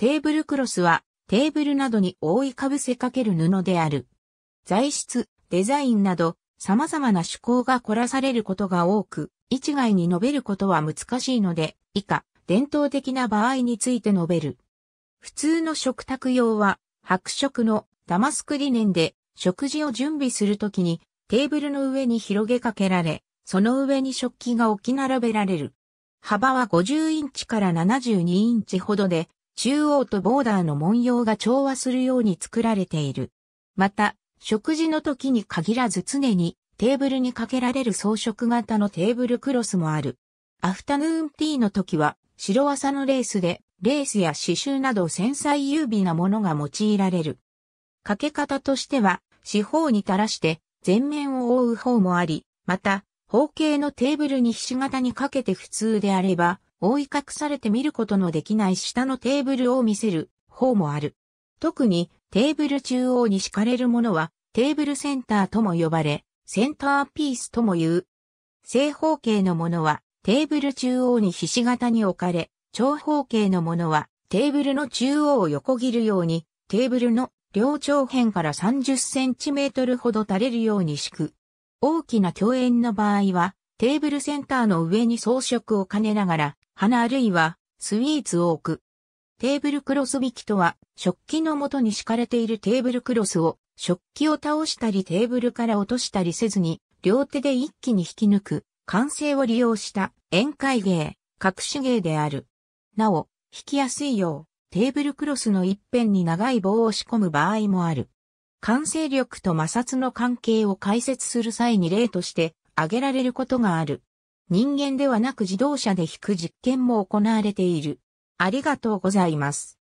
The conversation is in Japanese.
テーブルクロスはテーブルなどに覆いかぶせかける布である。材質、デザインなど様々な趣向が凝らされることが多く、一概に述べることは難しいので、以下、伝統的な場合について述べる。普通の食卓用は、白色のダマスクリネンで食事を準備するときにテーブルの上に広げかけられ、その上に食器が置き並べられる。幅は50インチから72インチほどで、中央とボーダーの文様が調和するように作られている。また、食事の時に限らず常にテーブルにかけられる装飾型のテーブルクロスもある。アフタヌーンティーの時は白朝のレースでレースや刺繍など繊細優美なものが用いられる。かけ方としては四方に垂らして全面を覆う方もあり、また方形のテーブルにひし形にかけて普通であれば覆い隠されて見ることのできない下のテーブルを見せる方もある。特にテーブル中央に敷かれるものはテーブルセンターとも呼ばれ、センターピースとも言う。正方形のものはテーブル中央にひし形に置かれ、長方形のものはテーブルの中央を横切るように、テーブルの両長辺から30センチメートルほど垂れるように敷く。大きな共演の場合は、テーブルセンターの上に装飾を兼ねながら、花あるいはスイーツを置く。テーブルクロス引きとは、食器の元に敷かれているテーブルクロスを、食器を倒したりテーブルから落としたりせずに、両手で一気に引き抜く、完成を利用した宴会芸、隠し芸である。なお、引きやすいよう、テーブルクロスの一辺に長い棒を仕込む場合もある。完成力と摩擦の関係を解説する際に例として挙げられることがある。人間ではなく自動車で引く実験も行われている。ありがとうございます。